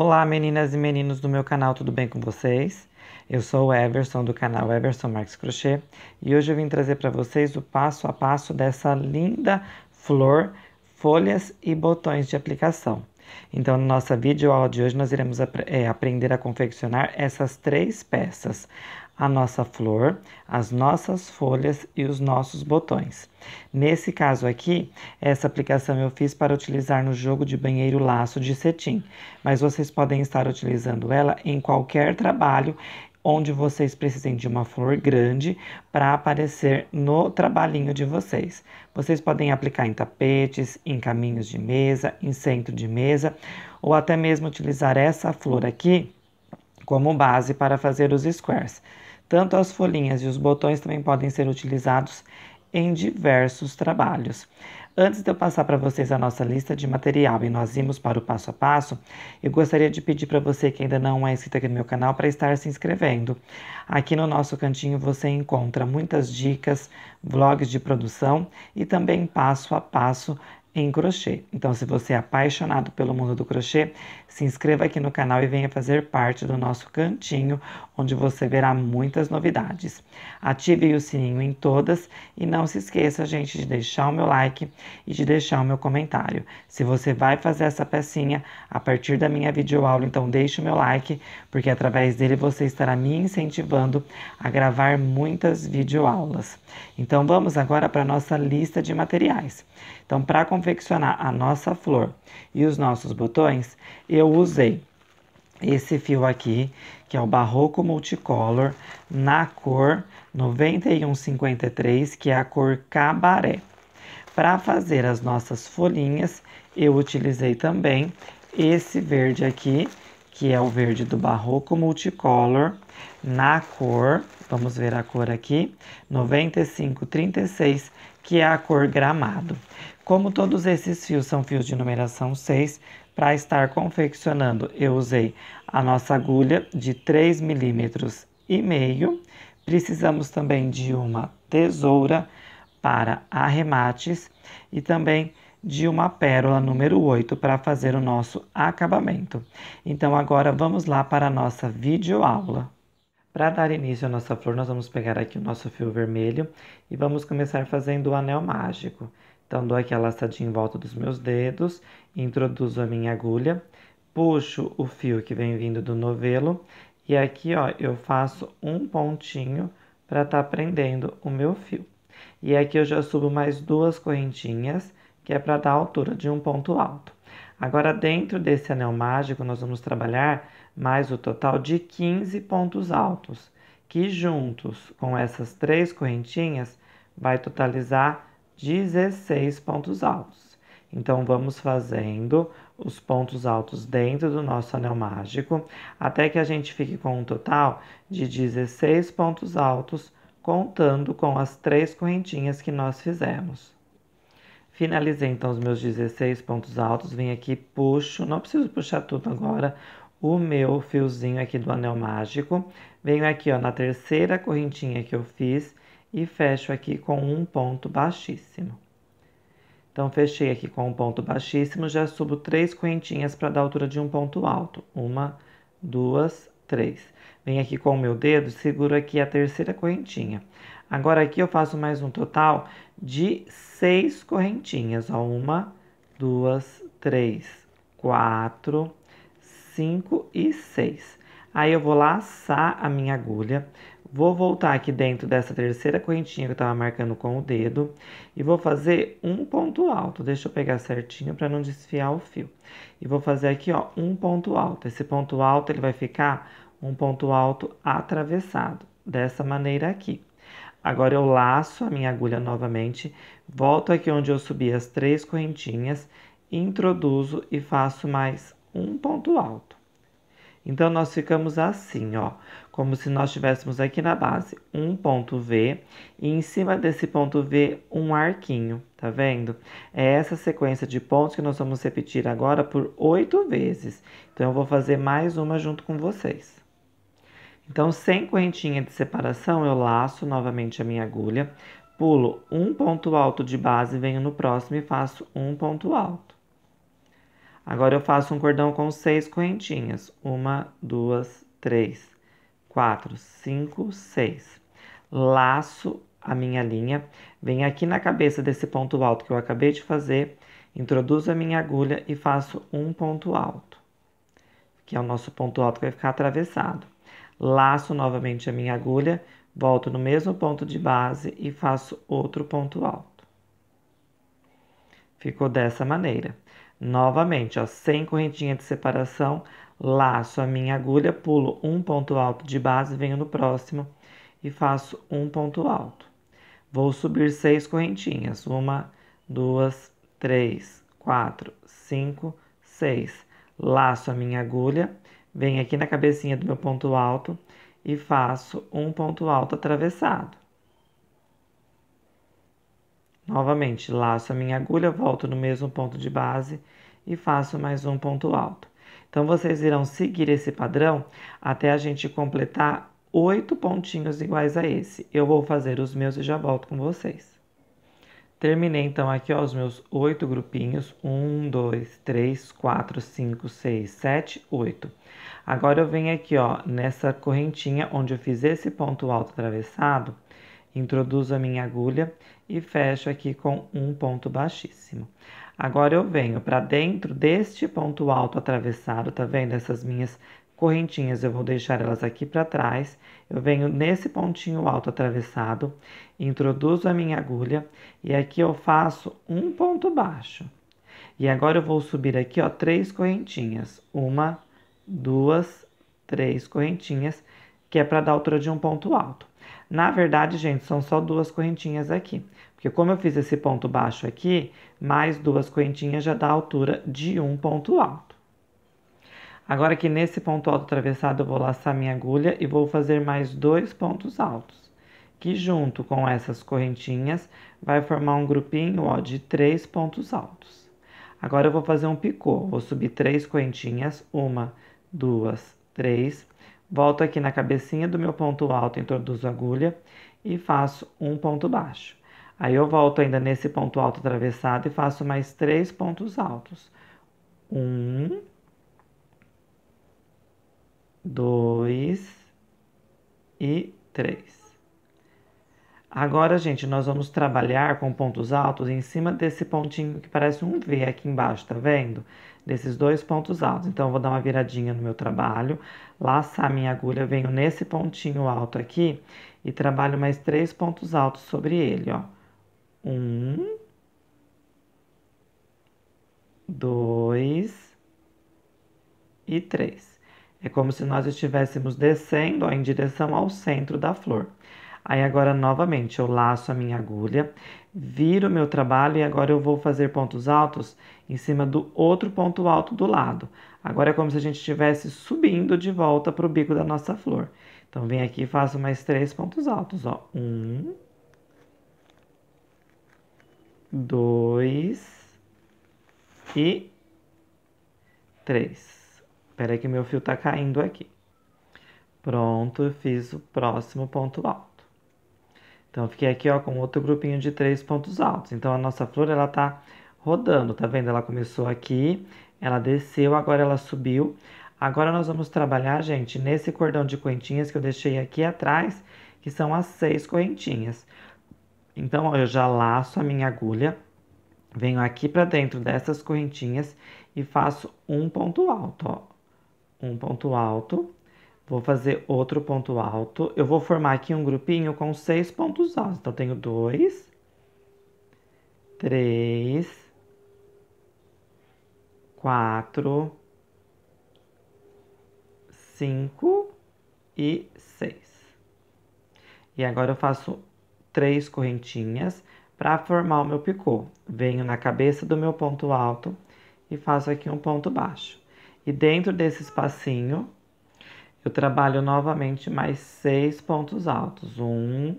Olá meninas e meninos do meu canal, tudo bem com vocês? Eu sou o Everson do canal Everson Marques Crochê e hoje eu vim trazer para vocês o passo a passo dessa linda flor, folhas e botões de aplicação. Então, na nossa videoaula de hoje, nós iremos ap é, aprender a confeccionar essas três peças a nossa flor, as nossas folhas e os nossos botões. Nesse caso aqui, essa aplicação eu fiz para utilizar no jogo de banheiro laço de cetim, mas vocês podem estar utilizando ela em qualquer trabalho onde vocês precisem de uma flor grande para aparecer no trabalhinho de vocês. Vocês podem aplicar em tapetes, em caminhos de mesa, em centro de mesa, ou até mesmo utilizar essa flor aqui como base para fazer os squares. Tanto as folhinhas e os botões também podem ser utilizados em diversos trabalhos. Antes de eu passar para vocês a nossa lista de material e nós irmos para o passo a passo, eu gostaria de pedir para você que ainda não é inscrito aqui no meu canal para estar se inscrevendo. Aqui no nosso cantinho você encontra muitas dicas, vlogs de produção e também passo a passo em crochê. Então, se você é apaixonado pelo mundo do crochê, se inscreva aqui no canal e venha fazer parte do nosso cantinho, onde você verá muitas novidades. Ative o sininho em todas e não se esqueça, gente, de deixar o meu like e de deixar o meu comentário. Se você vai fazer essa pecinha a partir da minha videoaula, então deixe o meu like, porque através dele você estará me incentivando a gravar muitas videoaulas. Então vamos agora para a nossa lista de materiais. Então, para confeccionar a nossa flor, e os nossos botões, eu usei esse fio aqui, que é o Barroco Multicolor, na cor 9153, que é a cor Cabaré. Para fazer as nossas folhinhas, eu utilizei também esse verde aqui, que é o verde do Barroco Multicolor, na cor, vamos ver a cor aqui, 9536, que é a cor gramado. Como todos esses fios são fios de numeração 6, para estar confeccionando eu usei a nossa agulha de 3 milímetros e meio. Precisamos também de uma tesoura para arremates e também de uma pérola número 8 para fazer o nosso acabamento. Então agora vamos lá para a nossa videoaula. Para dar início à nossa flor, nós vamos pegar aqui o nosso fio vermelho e vamos começar fazendo o anel mágico. Então, dou aqui a laçadinha em volta dos meus dedos, introduzo a minha agulha, puxo o fio que vem vindo do novelo e aqui, ó, eu faço um pontinho para estar tá prendendo o meu fio. E aqui eu já subo mais duas correntinhas, que é para dar a altura de um ponto alto. Agora, dentro desse anel mágico, nós vamos trabalhar mais o total de 15 pontos altos, que juntos com essas três correntinhas vai totalizar 16 pontos altos. Então vamos fazendo os pontos altos dentro do nosso anel mágico até que a gente fique com um total de 16 pontos altos, contando com as três correntinhas que nós fizemos. Finalizei então os meus 16 pontos altos, vim aqui, puxo, não preciso puxar tudo agora, o meu fiozinho aqui do anel mágico, venho aqui ó, na terceira correntinha que eu fiz e fecho aqui com um ponto baixíssimo. Então, fechei aqui com um ponto baixíssimo, já subo três correntinhas para dar altura de um ponto alto. Uma, duas, três. Venho aqui com o meu dedo, seguro aqui a terceira correntinha. Agora, aqui eu faço mais um total de seis correntinhas, ó. Uma, duas, três, quatro, 5 e 6. Aí eu vou laçar a minha agulha, vou voltar aqui dentro dessa terceira correntinha que eu tava marcando com o dedo e vou fazer um ponto alto. Deixa eu pegar certinho para não desfiar o fio. E vou fazer aqui, ó, um ponto alto. Esse ponto alto ele vai ficar um ponto alto atravessado, dessa maneira aqui. Agora eu laço a minha agulha novamente, volto aqui onde eu subi as três correntinhas, introduzo e faço mais um ponto alto. Então, nós ficamos assim, ó, como se nós tivéssemos aqui na base um ponto V e em cima desse ponto V um arquinho, tá vendo? É essa sequência de pontos que nós vamos repetir agora por oito vezes. Então, eu vou fazer mais uma junto com vocês. Então, sem correntinha de separação, eu laço novamente a minha agulha, pulo um ponto alto de base, venho no próximo e faço um ponto alto. Agora eu faço um cordão com seis correntinhas. Uma, duas, três, quatro, cinco, seis. Laço a minha linha, venho aqui na cabeça desse ponto alto que eu acabei de fazer, introduzo a minha agulha e faço um ponto alto, que é o nosso ponto alto que vai ficar atravessado. Laço novamente a minha agulha, volto no mesmo ponto de base e faço outro ponto alto. Ficou dessa maneira. Novamente, ó, sem correntinha de separação, laço a minha agulha, pulo um ponto alto de base, venho no próximo e faço um ponto alto. Vou subir seis correntinhas, uma, duas, três, quatro, cinco, seis. Laço a minha agulha, venho aqui na cabecinha do meu ponto alto e faço um ponto alto atravessado. Novamente, laço a minha agulha, volto no mesmo ponto de base e faço mais um ponto alto. Então, vocês irão seguir esse padrão até a gente completar oito pontinhos iguais a esse. Eu vou fazer os meus e já volto com vocês. Terminei, então, aqui ó, os meus oito grupinhos. Um, dois, três, quatro, cinco, seis, sete, oito. Agora, eu venho aqui, ó, nessa correntinha onde eu fiz esse ponto alto atravessado Introduzo a minha agulha e fecho aqui com um ponto baixíssimo. Agora eu venho para dentro deste ponto alto atravessado, tá vendo? Essas minhas correntinhas, eu vou deixar elas aqui para trás. Eu venho nesse pontinho alto atravessado, introduzo a minha agulha e aqui eu faço um ponto baixo. E agora eu vou subir aqui, ó, três correntinhas. Uma, duas, três correntinhas, que é para dar altura de um ponto alto. Na verdade, gente, são só duas correntinhas aqui. Porque como eu fiz esse ponto baixo aqui, mais duas correntinhas já dá a altura de um ponto alto. Agora aqui nesse ponto alto atravessado, eu vou laçar minha agulha e vou fazer mais dois pontos altos. Que junto com essas correntinhas, vai formar um grupinho ó, de três pontos altos. Agora eu vou fazer um picô, vou subir três correntinhas, uma, duas, três Volto aqui na cabecinha do meu ponto alto, introduzo a agulha e faço um ponto baixo. Aí eu volto ainda nesse ponto alto atravessado e faço mais três pontos altos. Um, dois e três. Agora, gente, nós vamos trabalhar com pontos altos em cima desse pontinho que parece um V aqui embaixo, tá vendo? desses dois pontos altos. Então, eu vou dar uma viradinha no meu trabalho, laçar minha agulha, venho nesse pontinho alto aqui e trabalho mais três pontos altos sobre ele, ó. Um, dois e três. É como se nós estivéssemos descendo ó, em direção ao centro da flor. Aí agora novamente eu laço a minha agulha, viro meu trabalho e agora eu vou fazer pontos altos em cima do outro ponto alto do lado. Agora é como se a gente estivesse subindo de volta para o bico da nossa flor. Então vem aqui e faço mais três pontos altos, ó. Um, dois e três. Espera aí que meu fio tá caindo aqui. Pronto, eu fiz o próximo ponto alto. Então, eu fiquei aqui ó, com outro grupinho de três pontos altos. Então, a nossa flor ela tá rodando, tá vendo? Ela começou aqui, ela desceu, agora ela subiu. Agora, nós vamos trabalhar, gente, nesse cordão de correntinhas que eu deixei aqui atrás, que são as seis correntinhas. Então, ó, eu já laço a minha agulha, venho aqui para dentro dessas correntinhas e faço um ponto alto, ó. Um ponto alto Vou fazer outro ponto alto. Eu vou formar aqui um grupinho com seis pontos altos. Então, tenho dois, três, quatro, cinco e seis. E agora eu faço três correntinhas para formar o meu picô. Venho na cabeça do meu ponto alto e faço aqui um ponto baixo. E dentro desse espacinho, eu trabalho novamente mais seis pontos altos. Um,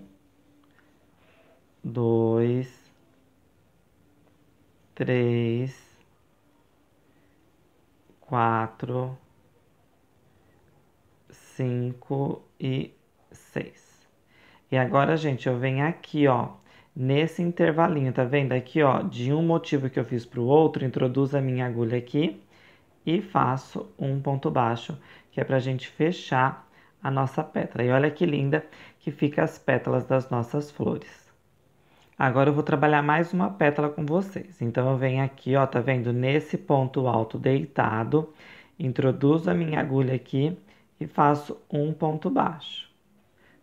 dois, três, quatro, cinco e seis. E agora, gente, eu venho aqui, ó, nesse intervalinho, tá vendo? Aqui, ó, de um motivo que eu fiz pro outro, introduzo a minha agulha aqui e faço um ponto baixo que é para a gente fechar a nossa pétala. E olha que linda que fica as pétalas das nossas flores. Agora eu vou trabalhar mais uma pétala com vocês. Então eu venho aqui, ó, tá vendo? Nesse ponto alto deitado, introduzo a minha agulha aqui e faço um ponto baixo.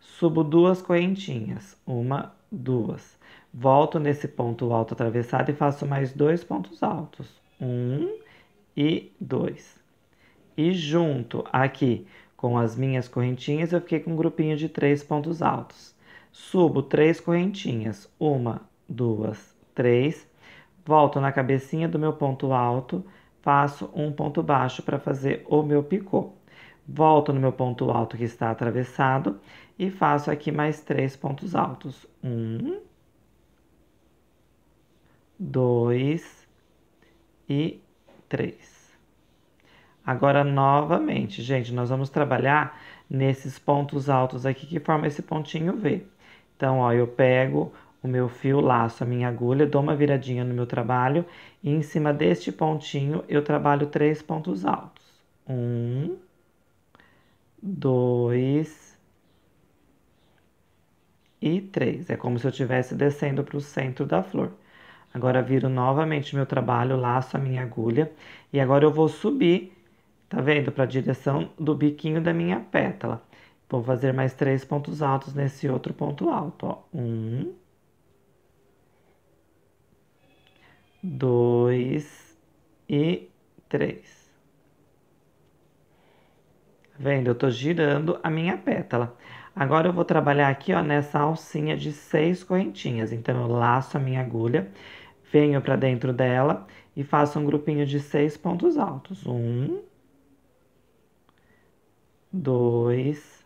Subo duas correntinhas, uma, duas. Volto nesse ponto alto atravessado e faço mais dois pontos altos, um e dois. E junto aqui com as minhas correntinhas, eu fiquei com um grupinho de três pontos altos. Subo três correntinhas, uma, duas, três. Volto na cabecinha do meu ponto alto, faço um ponto baixo para fazer o meu picô. Volto no meu ponto alto que está atravessado e faço aqui mais três pontos altos. Um, dois e três. Agora, novamente, gente, nós vamos trabalhar nesses pontos altos aqui que forma esse pontinho V. Então, ó, eu pego o meu fio, laço a minha agulha, dou uma viradinha no meu trabalho e em cima deste pontinho eu trabalho três pontos altos. Um, dois e três. É como se eu estivesse descendo para o centro da flor. Agora viro novamente meu trabalho, laço a minha agulha e agora eu vou subir Tá vendo? Para a direção do biquinho da minha pétala. Vou fazer mais três pontos altos nesse outro ponto alto, ó. Um. Dois. E três. Tá vendo? Eu tô girando a minha pétala. Agora eu vou trabalhar aqui, ó, nessa alcinha de seis correntinhas. Então, eu laço a minha agulha, venho para dentro dela e faço um grupinho de seis pontos altos. Um dois,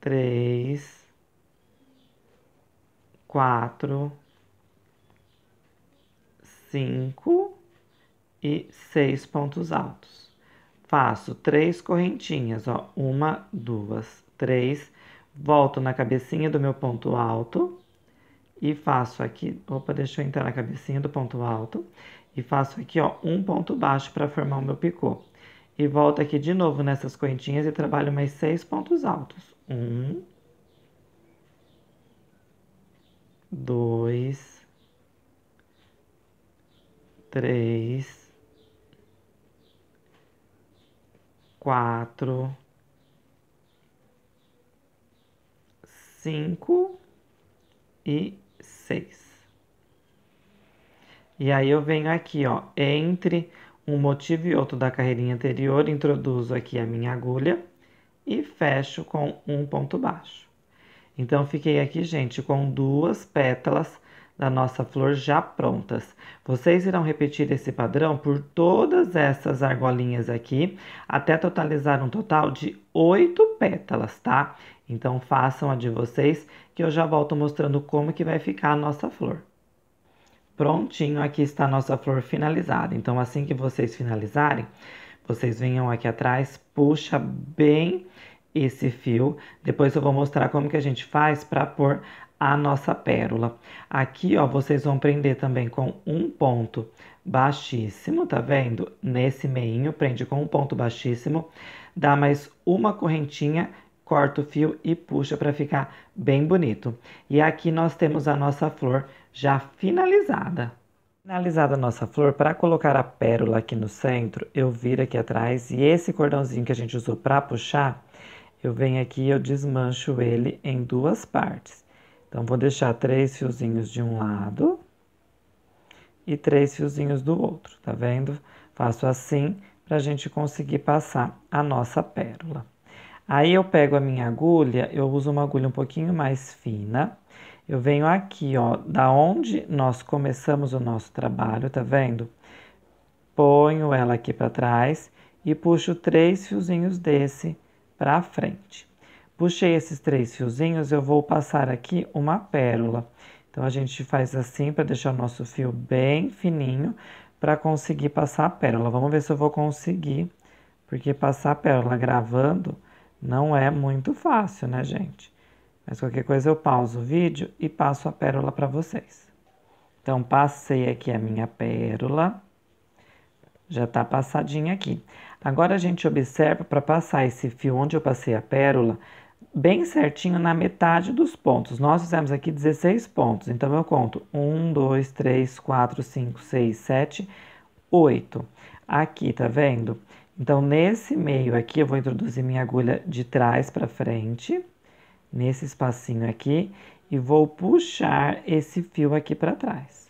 três, quatro, cinco e seis pontos altos. Faço três correntinhas, ó, uma, duas, três. Volto na cabecinha do meu ponto alto e faço aqui, opa, deixa eu entrar na cabecinha do ponto alto e faço aqui, ó, um ponto baixo para formar o meu picô. E volta aqui de novo nessas correntinhas e trabalho mais seis pontos altos. Um. Dois. Três. Quatro. Cinco. E seis. E aí eu venho aqui, ó, entre um motivo e outro da carreirinha anterior, introduzo aqui a minha agulha e fecho com um ponto baixo. Então, fiquei aqui, gente, com duas pétalas da nossa flor já prontas. Vocês irão repetir esse padrão por todas essas argolinhas aqui, até totalizar um total de oito pétalas, tá? Então, façam a de vocês, que eu já volto mostrando como que vai ficar a nossa flor. Prontinho, aqui está a nossa flor finalizada. Então, assim que vocês finalizarem, vocês venham aqui atrás, puxa bem esse fio. Depois eu vou mostrar como que a gente faz para pôr a nossa pérola. Aqui, ó, vocês vão prender também com um ponto baixíssimo, tá vendo? Nesse meinho, prende com um ponto baixíssimo, dá mais uma correntinha, corta o fio e puxa para ficar bem bonito. E aqui nós temos a nossa flor já finalizada. Finalizada a nossa flor, para colocar a pérola aqui no centro, eu viro aqui atrás e esse cordãozinho que a gente usou para puxar, eu venho aqui e eu desmancho ele em duas partes. Então, vou deixar três fiozinhos de um lado e três fiozinhos do outro, tá vendo? Faço assim para a gente conseguir passar a nossa pérola. Aí, eu pego a minha agulha, eu uso uma agulha um pouquinho mais fina, eu venho aqui, ó, da onde nós começamos o nosso trabalho, tá vendo? Ponho ela aqui para trás e puxo três fiozinhos desse para frente. Puxei esses três fiozinhos, eu vou passar aqui uma pérola. Então, a gente faz assim para deixar o nosso fio bem fininho para conseguir passar a pérola. Vamos ver se eu vou conseguir, porque passar a pérola gravando não é muito fácil, né, gente? Mas qualquer coisa eu pauso o vídeo e passo a pérola para vocês. Então, passei aqui a minha pérola. Já está passadinha aqui. Agora, a gente observa para passar esse fio onde eu passei a pérola, bem certinho na metade dos pontos. Nós fizemos aqui 16 pontos, então eu conto 1, 2, 3, 4, 5, 6, 7, 8. Aqui, tá vendo? Então, nesse meio aqui, eu vou introduzir minha agulha de trás para frente nesse espacinho aqui e vou puxar esse fio aqui para trás.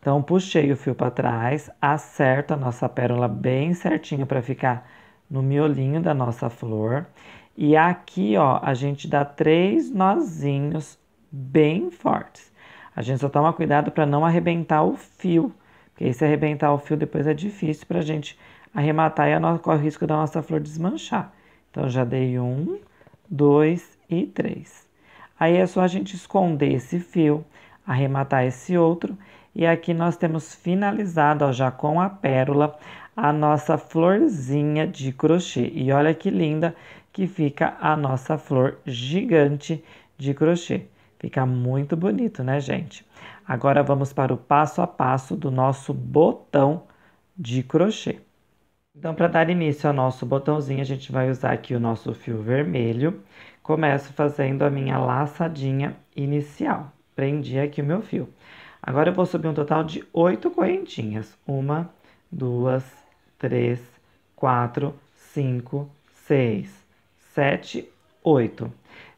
Então, puxei o fio para trás, acerto a nossa pérola bem certinho para ficar no miolinho da nossa flor. E aqui, ó, a gente dá três nozinhos bem fortes. A gente só toma cuidado para não arrebentar o fio, porque se arrebentar o fio depois é difícil para a gente arrematar e é corre o risco da nossa flor desmanchar. Então, já dei um, dois e três. Aí é só a gente esconder esse fio, arrematar esse outro. E aqui nós temos finalizado, ó, já com a pérola, a nossa florzinha de crochê. E olha que linda que fica a nossa flor gigante de crochê. Fica muito bonito, né, gente? Agora vamos para o passo a passo do nosso botão de crochê. Então, para dar início ao nosso botãozinho, a gente vai usar aqui o nosso fio vermelho. Começo fazendo a minha laçadinha inicial. Prendi aqui o meu fio. Agora, eu vou subir um total de oito correntinhas. Uma, duas, três, quatro, cinco, seis, sete, oito.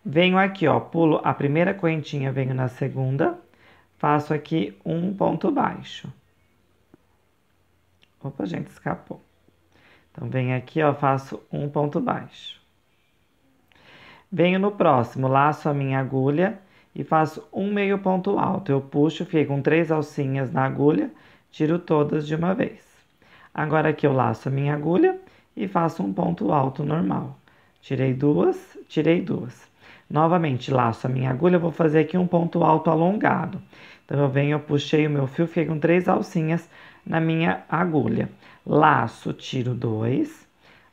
Venho aqui, ó, pulo a primeira correntinha, venho na segunda, faço aqui um ponto baixo. Opa, gente, escapou. Então, venho aqui, ó, faço um ponto baixo. Venho no próximo, laço a minha agulha e faço um meio ponto alto. Eu puxo, fiquei com três alcinhas na agulha, tiro todas de uma vez. Agora aqui eu laço a minha agulha e faço um ponto alto normal. Tirei duas, tirei duas. Novamente, laço a minha agulha, vou fazer aqui um ponto alto alongado. Então, eu venho, eu puxei o meu fio, fiquei com três alcinhas na minha agulha. Laço, tiro dois,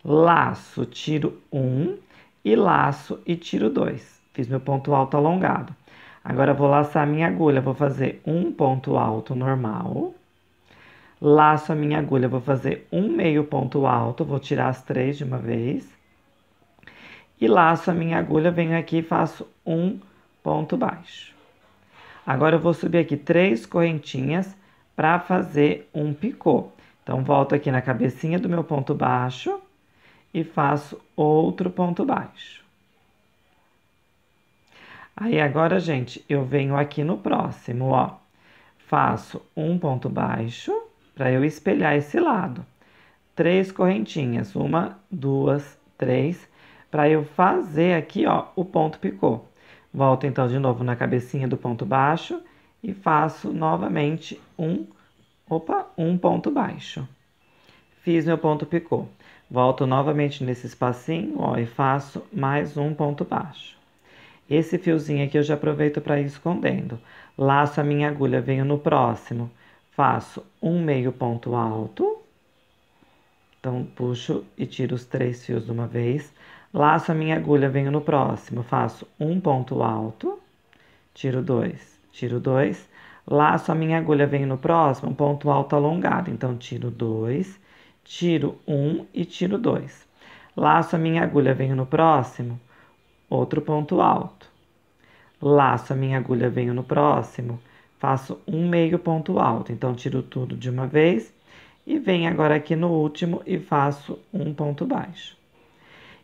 laço, tiro um, e laço e tiro dois. Fiz meu ponto alto alongado. Agora vou laçar a minha agulha, vou fazer um ponto alto normal. Laço a minha agulha, vou fazer um meio ponto alto, vou tirar as três de uma vez. E laço a minha agulha, venho aqui e faço um ponto baixo. Agora eu vou subir aqui três correntinhas para fazer um picô. Então, volto aqui na cabecinha do meu ponto baixo e faço outro ponto baixo. Aí, agora, gente, eu venho aqui no próximo, ó. Faço um ponto baixo para eu espelhar esse lado. Três correntinhas, uma, duas, três, para eu fazer aqui, ó, o ponto picô. Volto, então, de novo na cabecinha do ponto baixo e faço novamente um, opa, um ponto baixo. Fiz meu ponto picô. Volto novamente nesse espacinho, ó, e faço mais um ponto baixo. Esse fiozinho aqui eu já aproveito para ir escondendo. Laço a minha agulha, venho no próximo, faço um meio ponto alto. Então, puxo e tiro os três fios de uma vez. Laço a minha agulha, venho no próximo, faço um ponto alto, tiro dois tiro dois Laço a minha agulha, venho no próximo, ponto alto alongado. Então, tiro dois tiro um, e tiro dois Laço a minha agulha, venho no próximo, outro ponto alto. Laço a minha agulha, venho no próximo, faço um meio ponto alto. Então, tiro tudo de uma vez e venho agora aqui no último e faço um ponto baixo.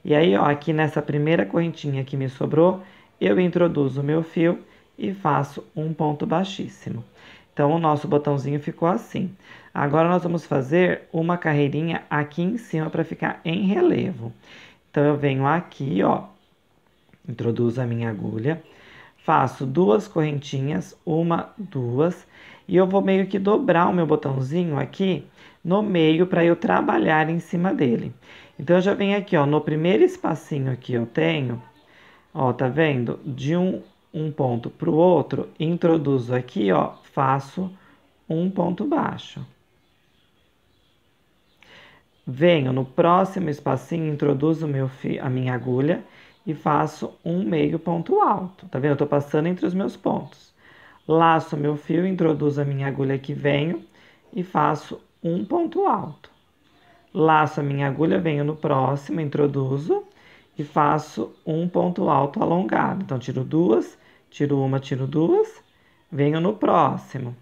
E aí, ó, aqui nessa primeira correntinha que me sobrou, eu introduzo o meu fio e faço um ponto baixíssimo. Então, o nosso botãozinho ficou assim. Agora, nós vamos fazer uma carreirinha aqui em cima para ficar em relevo. Então, eu venho aqui, ó, introduzo a minha agulha, faço duas correntinhas, uma, duas, e eu vou meio que dobrar o meu botãozinho aqui no meio para eu trabalhar em cima dele. Então, eu já venho aqui, ó, no primeiro espacinho aqui eu tenho, ó, tá vendo? De um um ponto para o outro, introduzo aqui, ó, faço um ponto baixo. Venho no próximo espacinho, introduzo meu fio, a minha agulha e faço um meio ponto alto. Tá vendo? Eu tô passando entre os meus pontos. Laço meu fio, introduzo a minha agulha que venho e faço um ponto alto. Laço a minha agulha, venho no próximo, introduzo e faço um ponto alto alongado. Então, tiro duas tiro uma, tiro duas, venho no próximo.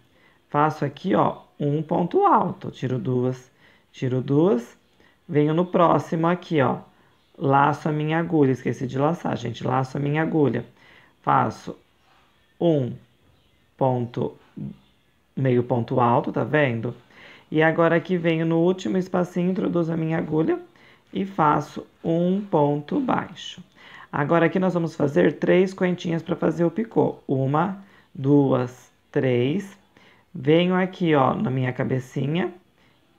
Faço aqui, ó, um ponto alto, tiro duas, tiro duas, venho no próximo aqui, ó, laço a minha agulha, esqueci de laçar, gente, laço a minha agulha. Faço um ponto, meio ponto alto, tá vendo? E agora aqui venho no último espacinho, introduzo a minha agulha e faço um ponto baixo. Agora aqui nós vamos fazer três correntinhas para fazer o picô. Uma, duas, três. Venho aqui, ó, na minha cabecinha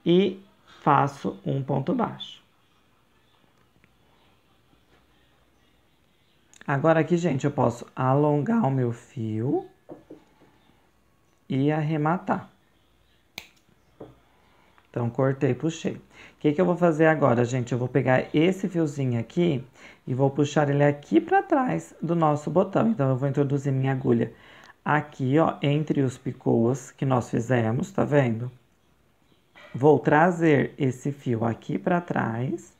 e faço um ponto baixo. Agora aqui, gente, eu posso alongar o meu fio e arrematar. Então, cortei, puxei. O que, que eu vou fazer agora, gente? Eu vou pegar esse fiozinho aqui e vou puxar ele aqui para trás do nosso botão. Então, eu vou introduzir minha agulha aqui, ó, entre os picôs que nós fizemos, tá vendo? Vou trazer esse fio aqui para trás.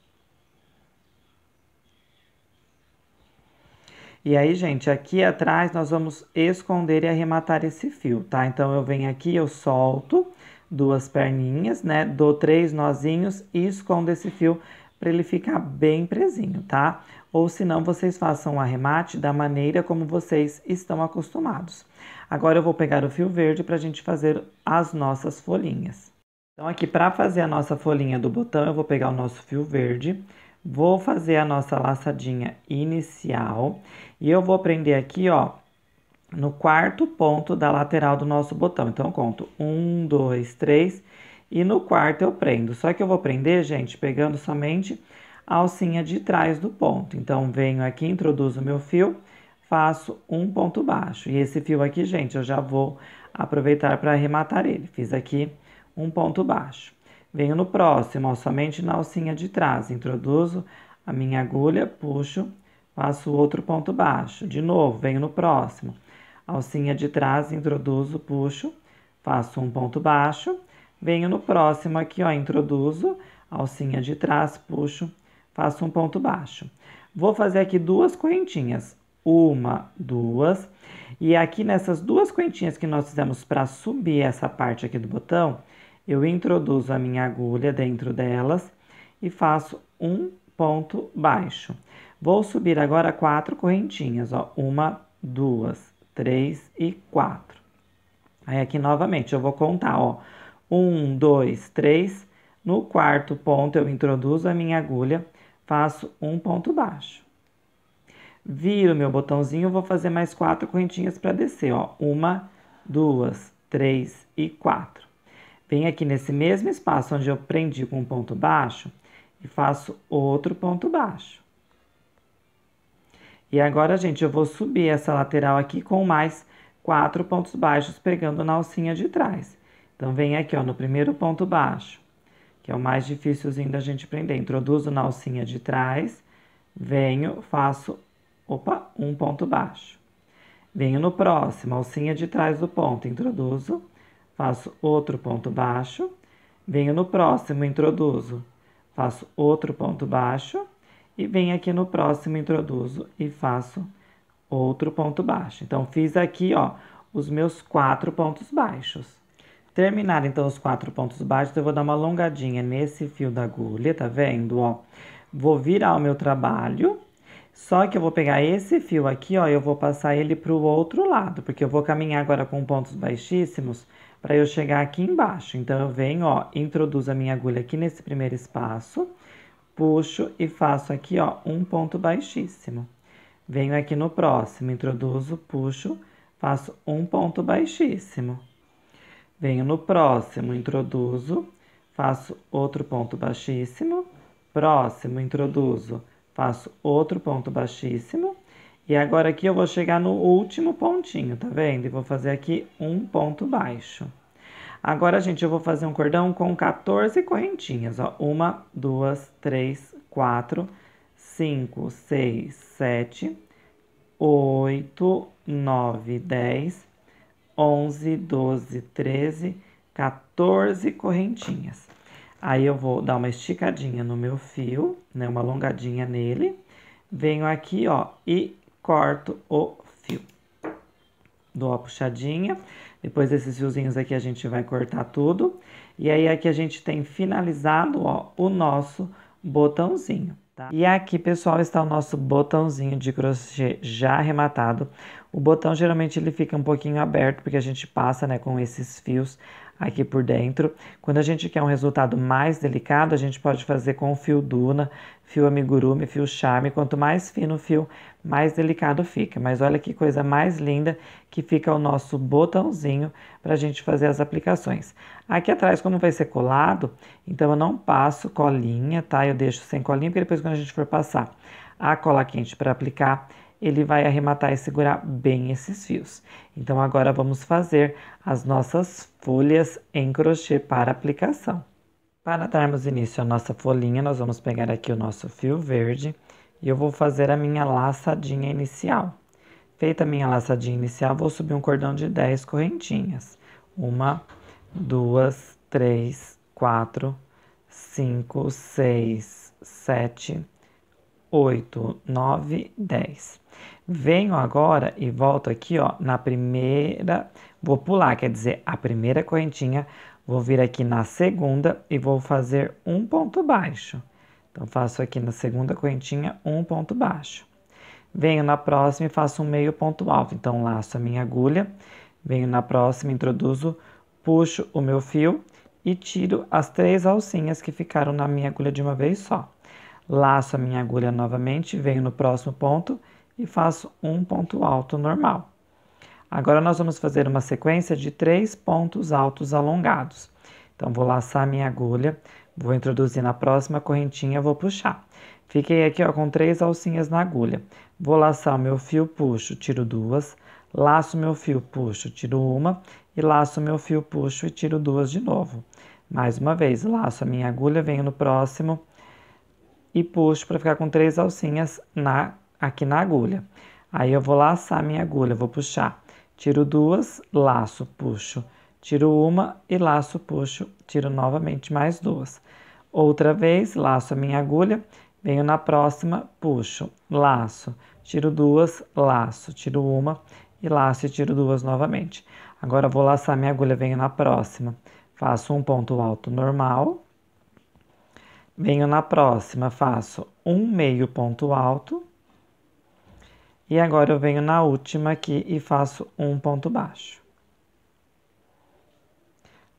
E aí, gente, aqui atrás nós vamos esconder e arrematar esse fio, tá? Então, eu venho aqui, eu solto, duas perninhas, né? Dou três nozinhos e escondo esse fio para ele ficar bem presinho, tá? Ou se não, vocês façam o arremate da maneira como vocês estão acostumados. Agora eu vou pegar o fio verde para a gente fazer as nossas folhinhas. Então aqui para fazer a nossa folhinha do botão, eu vou pegar o nosso fio verde, vou fazer a nossa laçadinha inicial e eu vou prender aqui, ó, no quarto ponto da lateral do nosso botão. Então, eu conto um, dois, três, e no quarto eu prendo. Só que eu vou prender, gente, pegando somente a alcinha de trás do ponto. Então, venho aqui, introduzo meu fio, faço um ponto baixo. E esse fio aqui, gente, eu já vou aproveitar para arrematar ele. Fiz aqui um ponto baixo. Venho no próximo, ó, somente na alcinha de trás, introduzo a minha agulha, puxo, faço outro ponto baixo. De novo, venho no próximo alcinha de trás, introduzo, puxo, faço um ponto baixo, venho no próximo aqui, ó, introduzo, alcinha de trás, puxo, faço um ponto baixo. Vou fazer aqui duas correntinhas, uma, duas, e aqui nessas duas correntinhas que nós fizemos para subir essa parte aqui do botão, eu introduzo a minha agulha dentro delas e faço um ponto baixo. Vou subir agora quatro correntinhas, ó, uma, duas, três e quatro. Aí aqui novamente eu vou contar, ó. um, dois, três. No quarto ponto eu introduzo a minha agulha, faço um ponto baixo. Viro meu botãozinho, vou fazer mais quatro correntinhas para descer, ó. Uma, duas, três e quatro. Venho aqui nesse mesmo espaço onde eu prendi com um ponto baixo e faço outro ponto baixo. E agora, gente, eu vou subir essa lateral aqui com mais quatro pontos baixos pegando na alcinha de trás. Então, vem aqui, ó, no primeiro ponto baixo, que é o mais difícilzinho da gente prender. Introduzo na alcinha de trás, venho, faço, opa, um ponto baixo. Venho no próximo, alcinha de trás do ponto, introduzo, faço outro ponto baixo. Venho no próximo, introduzo, faço outro ponto baixo e venho aqui no próximo, introduzo e faço outro ponto baixo. Então, fiz aqui, ó, os meus quatro pontos baixos. Terminado, então, os quatro pontos baixos, eu vou dar uma alongadinha nesse fio da agulha, tá vendo, ó? Vou virar o meu trabalho, só que eu vou pegar esse fio aqui, ó, e eu vou passar ele pro outro lado, porque eu vou caminhar agora com pontos baixíssimos para eu chegar aqui embaixo. Então, eu venho, ó, introduzo a minha agulha aqui nesse primeiro espaço puxo e faço aqui, ó, um ponto baixíssimo. Venho aqui no próximo, introduzo, puxo, faço um ponto baixíssimo. Venho no próximo, introduzo, faço outro ponto baixíssimo. Próximo, introduzo, faço outro ponto baixíssimo. E agora aqui eu vou chegar no último pontinho, tá vendo? E vou fazer aqui um ponto baixo. Agora, gente, eu vou fazer um cordão com 14 correntinhas, ó. Uma, duas, três, quatro, cinco, seis, sete, oito, nove, dez, onze, doze, treze, 14 correntinhas. Aí, eu vou dar uma esticadinha no meu fio, né, uma alongadinha nele. Venho aqui, ó, e corto o fio. Dou a puxadinha. Depois desses fiozinhos aqui, a gente vai cortar tudo. E aí, aqui a gente tem finalizado ó, o nosso botãozinho. Tá? E aqui, pessoal, está o nosso botãozinho de crochê já arrematado. O botão, geralmente, ele fica um pouquinho aberto, porque a gente passa né, com esses fios aqui por dentro. Quando a gente quer um resultado mais delicado, a gente pode fazer com o fio Duna, fio amigurumi, fio charme. Quanto mais fino o fio, mais delicado fica. Mas olha que coisa mais linda que fica o nosso botãozinho para a gente fazer as aplicações. Aqui atrás, como vai ser colado, então eu não passo colinha, tá? Eu deixo sem colinha, porque depois quando a gente for passar a cola quente para aplicar, ele vai arrematar e segurar bem esses fios. Então agora vamos fazer as nossas folhas em crochê para aplicação. Para darmos início à nossa folhinha, nós vamos pegar aqui o nosso fio verde e eu vou fazer a minha laçadinha inicial. Feita a minha laçadinha inicial, vou subir um cordão de 10 correntinhas. Uma, duas, três, quatro, cinco, seis, sete, 8, 9, 10. Venho agora e volto aqui, ó, na primeira, vou pular, quer dizer, a primeira correntinha, vou vir aqui na segunda e vou fazer um ponto baixo. Então, faço aqui na segunda correntinha um ponto baixo. Venho na próxima e faço um meio ponto alto. Então, laço a minha agulha, venho na próxima, introduzo, puxo o meu fio e tiro as três alcinhas que ficaram na minha agulha de uma vez só. Laço a minha agulha novamente, venho no próximo ponto e faço um ponto alto normal. Agora, nós vamos fazer uma sequência de três pontos altos alongados. Então, vou laçar minha agulha, vou introduzir na próxima correntinha, vou puxar. Fiquei aqui, ó, com três alcinhas na agulha. Vou laçar o meu fio, puxo, tiro duas, laço meu fio, puxo, tiro uma, e laço meu fio, puxo e tiro duas de novo. Mais uma vez, laço a minha agulha, venho no próximo e puxo para ficar com três alcinhas na aqui na agulha. Aí eu vou laçar minha agulha, vou puxar. Tiro duas, laço, puxo. Tiro uma e laço, puxo. Tiro novamente mais duas. Outra vez, laço a minha agulha, venho na próxima, puxo, laço. Tiro duas, laço, tiro uma e laço e tiro duas novamente. Agora vou laçar minha agulha, venho na próxima. Faço um ponto alto normal. Venho na próxima, faço um meio ponto alto e agora eu venho na última aqui e faço um ponto baixo.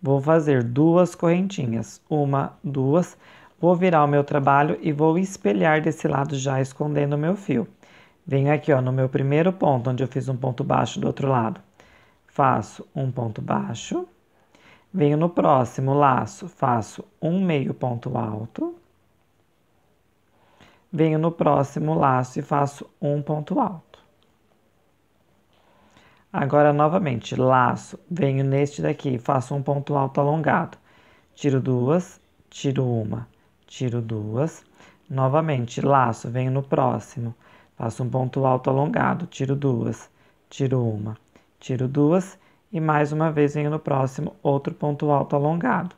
Vou fazer duas correntinhas, uma, duas. Vou virar o meu trabalho e vou espelhar desse lado já escondendo o meu fio. Venho aqui ó, no meu primeiro ponto, onde eu fiz um ponto baixo do outro lado. Faço um ponto baixo. Venho no próximo laço, faço um meio ponto alto venho no próximo laço e faço um ponto alto. Agora, novamente, laço, venho neste daqui, faço um ponto alto alongado. Tiro duas, tiro uma, tiro duas. Novamente, laço, venho no próximo, faço um ponto alto alongado, tiro duas, tiro uma, tiro duas. E mais uma vez, venho no próximo, outro ponto alto alongado.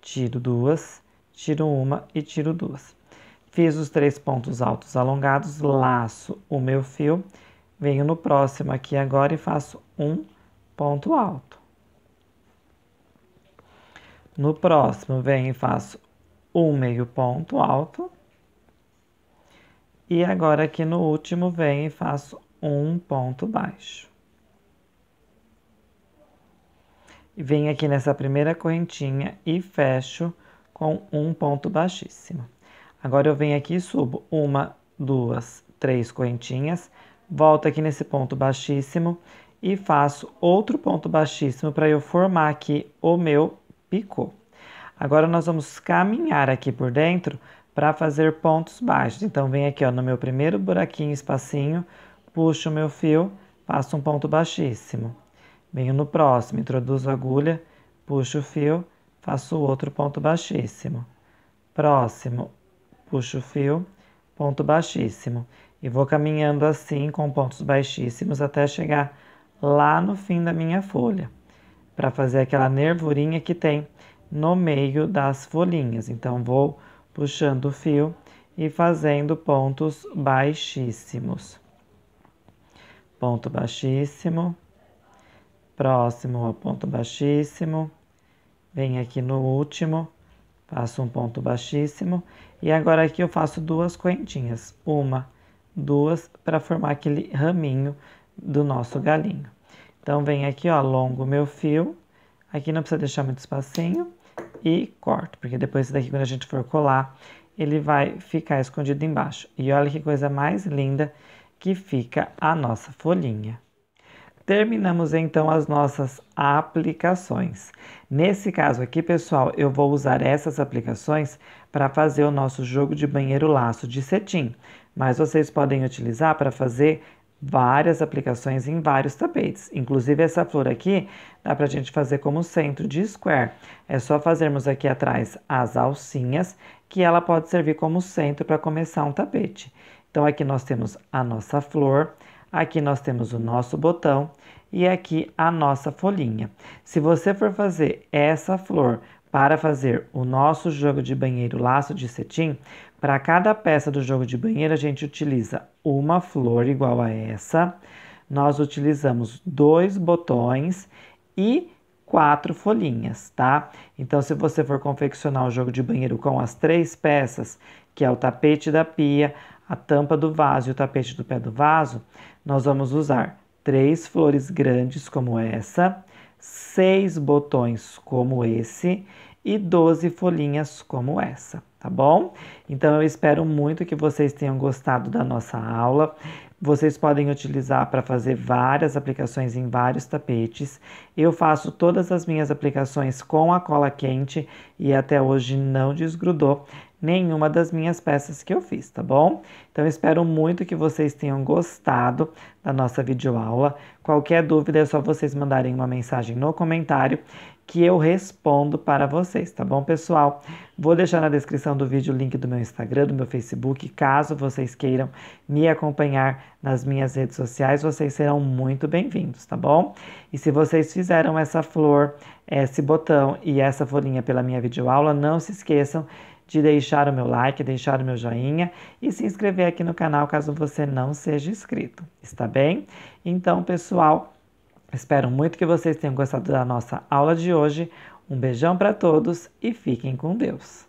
Tiro duas, tiro uma e tiro duas. Fiz os três pontos altos alongados, laço o meu fio, venho no próximo aqui agora e faço um ponto alto. No próximo, venho e faço um meio ponto alto. E agora aqui no último, venho e faço um ponto baixo. E venho aqui nessa primeira correntinha e fecho com um ponto baixíssimo. Agora eu venho aqui e subo uma, duas, três correntinhas, volto aqui nesse ponto baixíssimo e faço outro ponto baixíssimo para eu formar aqui o meu picô. Agora nós vamos caminhar aqui por dentro para fazer pontos baixos. Então venho aqui ó, no meu primeiro buraquinho, espacinho, puxo o meu fio, faço um ponto baixíssimo. Venho no próximo, introduzo a agulha, puxo o fio, faço outro ponto baixíssimo. Próximo, puxo o fio, ponto baixíssimo. E vou caminhando assim com pontos baixíssimos até chegar lá no fim da minha folha, para fazer aquela nervurinha que tem no meio das folhinhas. Então, vou puxando o fio e fazendo pontos baixíssimos. Ponto baixíssimo, próximo ao ponto baixíssimo, vem aqui no último Faço um ponto baixíssimo e agora aqui eu faço duas correntinhas, uma, duas, para formar aquele raminho do nosso galinho. Então, venho aqui, ó, alongo meu fio, aqui não precisa deixar muito espacinho e corto, porque depois daqui quando a gente for colar, ele vai ficar escondido embaixo. E olha que coisa mais linda que fica a nossa folhinha. Terminamos então as nossas aplicações. Nesse caso aqui, pessoal, eu vou usar essas aplicações para fazer o nosso jogo de banheiro laço de cetim, mas vocês podem utilizar para fazer várias aplicações em vários tapetes. Inclusive essa flor aqui dá para a gente fazer como centro de square. É só fazermos aqui atrás as alcinhas, que ela pode servir como centro para começar um tapete. Então aqui nós temos a nossa flor, Aqui nós temos o nosso botão e aqui a nossa folhinha. Se você for fazer essa flor para fazer o nosso jogo de banheiro laço de cetim, para cada peça do jogo de banheiro a gente utiliza uma flor igual a essa, nós utilizamos dois botões e quatro folhinhas, tá? Então, se você for confeccionar o jogo de banheiro com as três peças, que é o tapete da pia, a tampa do vaso e o tapete do pé do vaso, nós vamos usar três flores grandes como essa, seis botões como esse e 12 folhinhas como essa, tá bom? Então eu espero muito que vocês tenham gostado da nossa aula. Vocês podem utilizar para fazer várias aplicações em vários tapetes. Eu faço todas as minhas aplicações com a cola quente e até hoje não desgrudou nenhuma das minhas peças que eu fiz, tá bom? Então espero muito que vocês tenham gostado da nossa videoaula. Qualquer dúvida é só vocês mandarem uma mensagem no comentário que eu respondo para vocês, tá bom, pessoal? Vou deixar na descrição do vídeo o link do meu Instagram, do meu Facebook, caso vocês queiram me acompanhar nas minhas redes sociais, vocês serão muito bem-vindos, tá bom? E se vocês fizeram essa flor, esse botão e essa folhinha pela minha videoaula, não se esqueçam de deixar o meu like, deixar o meu joinha e se inscrever aqui no canal caso você não seja inscrito, está bem? Então, pessoal, espero muito que vocês tenham gostado da nossa aula de hoje. Um beijão para todos e fiquem com Deus.